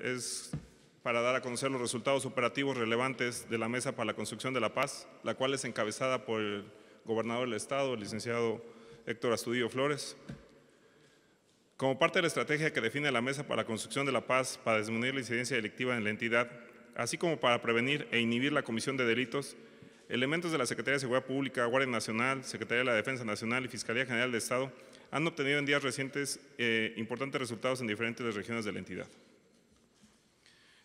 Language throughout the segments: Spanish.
es para dar a conocer los resultados operativos relevantes de la Mesa para la Construcción de la Paz, la cual es encabezada por el gobernador del Estado, el licenciado Héctor Astudillo Flores. Como parte de la estrategia que define la Mesa para la Construcción de la Paz para disminuir la incidencia delictiva en la entidad, así como para prevenir e inhibir la comisión de delitos, elementos de la Secretaría de Seguridad Pública, Guardia Nacional, Secretaría de la Defensa Nacional y Fiscalía General del Estado han obtenido en días recientes eh, importantes resultados en diferentes regiones de la entidad.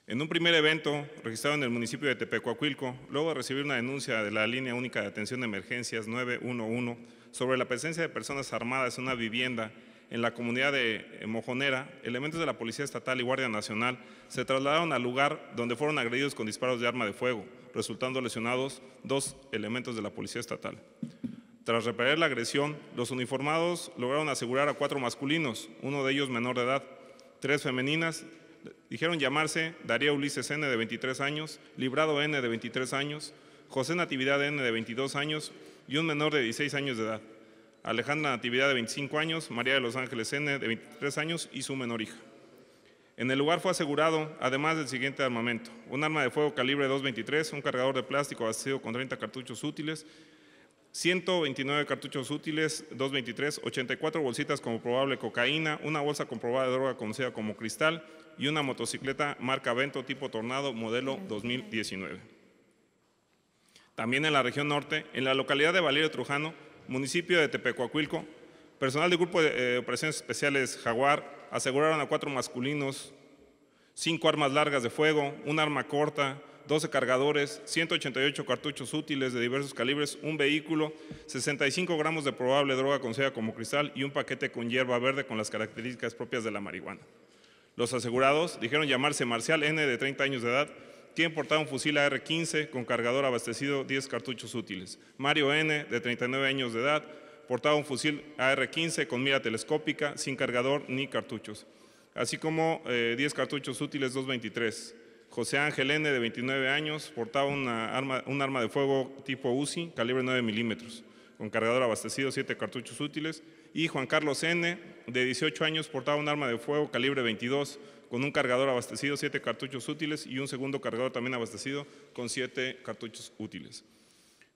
En un primer evento registrado en el municipio de Tepecuacuilco, luego de recibir una denuncia de la Línea Única de Atención de Emergencias 911 sobre la presencia de personas armadas en una vivienda en la comunidad de Mojonera, elementos de la Policía Estatal y Guardia Nacional se trasladaron al lugar donde fueron agredidos con disparos de arma de fuego, resultando lesionados dos elementos de la Policía Estatal. Tras repeler la agresión, los uniformados lograron asegurar a cuatro masculinos, uno de ellos menor de edad, tres femeninas dijeron llamarse Darío Ulises N de 23 años, Librado N de 23 años, José Natividad N de 22 años y un menor de 16 años de edad, Alejandra Natividad de 25 años, María de los Ángeles N de 23 años y su menor hija. En el lugar fue asegurado, además del siguiente armamento, un arma de fuego calibre 2.23, un cargador de plástico vacío con 30 cartuchos útiles, 129 cartuchos útiles, 223, 84 bolsitas como probable cocaína, una bolsa comprobada de droga conocida como cristal y una motocicleta marca Vento tipo Tornado modelo 2019. También en la región norte, en la localidad de Valerio Trujano, municipio de Tepecuacuilco, personal del Grupo de eh, Operaciones Especiales Jaguar aseguraron a cuatro masculinos, cinco armas largas de fuego, un arma corta, 12 cargadores, 188 cartuchos útiles de diversos calibres, un vehículo, 65 gramos de probable droga con conocida como cristal y un paquete con hierba verde con las características propias de la marihuana. Los asegurados dijeron llamarse Marcial N de 30 años de edad, quien portaba un fusil AR-15 con cargador abastecido, 10 cartuchos útiles. Mario N de 39 años de edad, portaba un fusil AR-15 con mira telescópica, sin cargador ni cartuchos, así como 10 eh, cartuchos útiles 223. José Ángel N., de 29 años, portaba un arma de fuego tipo UCI, calibre 9 milímetros, con cargador abastecido, 7 cartuchos útiles. Y Juan Carlos N., de 18 años, portaba un arma de fuego calibre 22, con un cargador abastecido, 7 cartuchos útiles y un segundo cargador también abastecido, con 7 cartuchos útiles.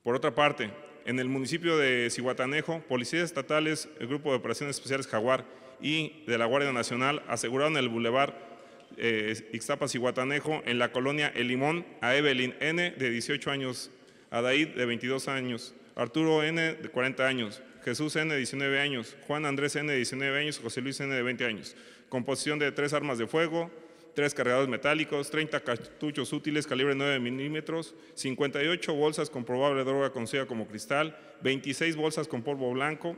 Por otra parte, en el municipio de Cihuatanejo, policías estatales, el Grupo de Operaciones Especiales Jaguar y de la Guardia Nacional aseguraron el bulevar eh, Ixtapas y Guatanejo, en la colonia El Limón, a Evelyn N., de 18 años, a Daid, de 22 años, Arturo N., de 40 años, Jesús N., de 19 años, Juan Andrés N., de 19 años, José Luis N., de 20 años. Composición de tres armas de fuego, tres cargadores metálicos, 30 cartuchos útiles calibre 9 milímetros, 58 bolsas con probable droga conocida como cristal, 26 bolsas con polvo blanco,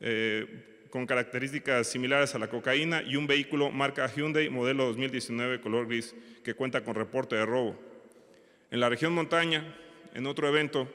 eh, con características similares a la cocaína y un vehículo marca Hyundai modelo 2019 color gris que cuenta con reporte de robo. En la región montaña, en otro evento,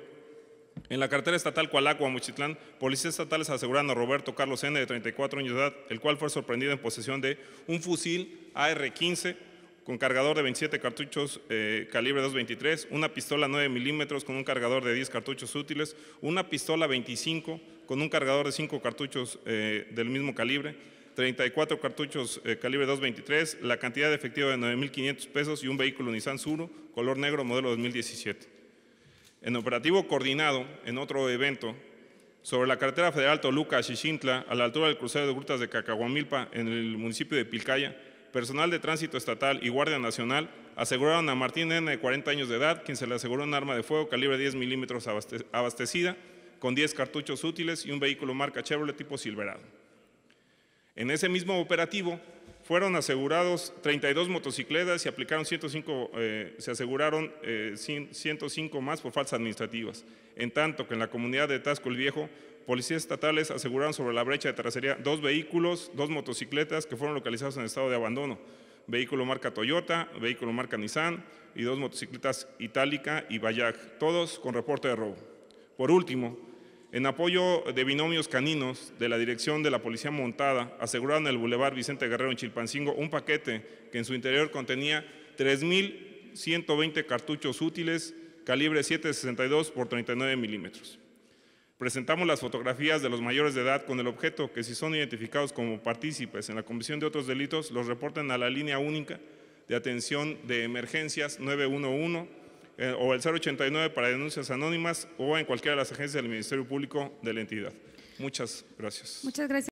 en la carretera estatal Cualacua, Muchitlán, policías estatales aseguraron a Roberto Carlos N. de 34 años de edad, el cual fue sorprendido en posesión de un fusil AR-15 con cargador de 27 cartuchos eh, calibre 223, una pistola 9 milímetros con un cargador de 10 cartuchos útiles, una pistola 25 con un cargador de 5 cartuchos eh, del mismo calibre, 34 cartuchos eh, calibre 223, la cantidad de efectivo de 9.500 pesos y un vehículo Nissan Suru color negro modelo 2017. En operativo coordinado, en otro evento, sobre la carretera federal Toluca-Xixintla, a la altura del crucero de Grutas de Cacahuamilpa, en el municipio de Pilcaya, personal de tránsito estatal y Guardia Nacional aseguraron a Martín N. de 40 años de edad, quien se le aseguró un arma de fuego calibre 10 milímetros abastecida, con 10 cartuchos útiles y un vehículo marca Chevrolet tipo Silverado. En ese mismo operativo fueron asegurados 32 motocicletas y aplicaron 105, eh, se aseguraron 105 eh, más por falsas administrativas, en tanto que en la comunidad de Tasco el Viejo policías estatales aseguraron sobre la brecha de tracería dos vehículos, dos motocicletas que fueron localizados en estado de abandono. Vehículo marca Toyota, vehículo marca Nissan y dos motocicletas Itálica y Bayak, todos con reporte de robo. Por último, en apoyo de binomios caninos de la dirección de la Policía Montada, aseguraron en el Boulevard Vicente Guerrero en Chilpancingo un paquete que en su interior contenía 3.120 cartuchos útiles calibre 7.62 por 39 milímetros. Presentamos las fotografías de los mayores de edad con el objeto que si son identificados como partícipes en la comisión de otros delitos, los reporten a la línea única de atención de emergencias 911 eh, o el 089 para denuncias anónimas o en cualquiera de las agencias del Ministerio Público de la entidad. Muchas gracias.